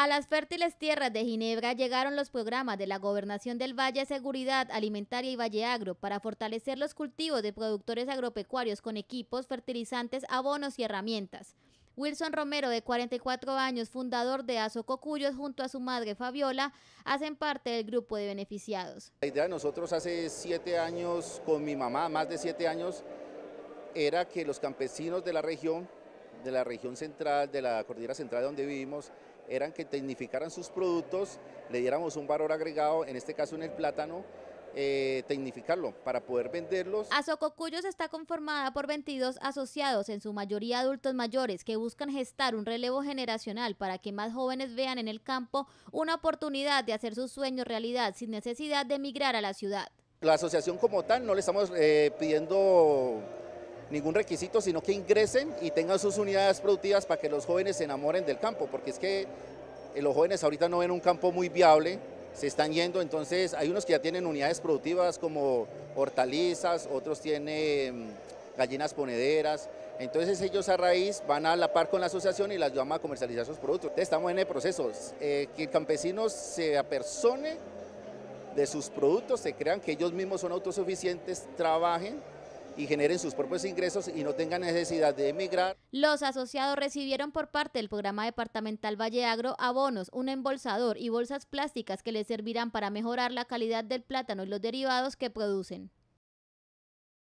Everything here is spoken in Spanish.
A las fértiles tierras de Ginebra llegaron los programas de la Gobernación del Valle Seguridad Alimentaria y Valle Agro para fortalecer los cultivos de productores agropecuarios con equipos, fertilizantes, abonos y herramientas. Wilson Romero, de 44 años, fundador de Aso junto a su madre Fabiola, hacen parte del grupo de beneficiados. La idea de nosotros hace siete años, con mi mamá, más de siete años, era que los campesinos de la región de la región central, de la cordillera central donde vivimos, eran que tecnificaran sus productos, le diéramos un valor agregado, en este caso en el plátano, eh, tecnificarlo para poder venderlos. Azococuyos está conformada por 22 asociados, en su mayoría adultos mayores, que buscan gestar un relevo generacional para que más jóvenes vean en el campo una oportunidad de hacer sus sueños realidad sin necesidad de emigrar a la ciudad. La asociación como tal no le estamos eh, pidiendo ningún requisito, sino que ingresen y tengan sus unidades productivas para que los jóvenes se enamoren del campo, porque es que eh, los jóvenes ahorita no ven un campo muy viable, se están yendo, entonces hay unos que ya tienen unidades productivas como hortalizas, otros tienen gallinas ponederas, entonces ellos a raíz van a la par con la asociación y las llama a comercializar sus productos. estamos en el proceso, eh, que el campesino se apersone de sus productos, se crean que ellos mismos son autosuficientes, trabajen y generen sus propios ingresos y no tengan necesidad de emigrar. Los asociados recibieron por parte del programa departamental Valleagro abonos, un embolsador y bolsas plásticas que les servirán para mejorar la calidad del plátano y los derivados que producen.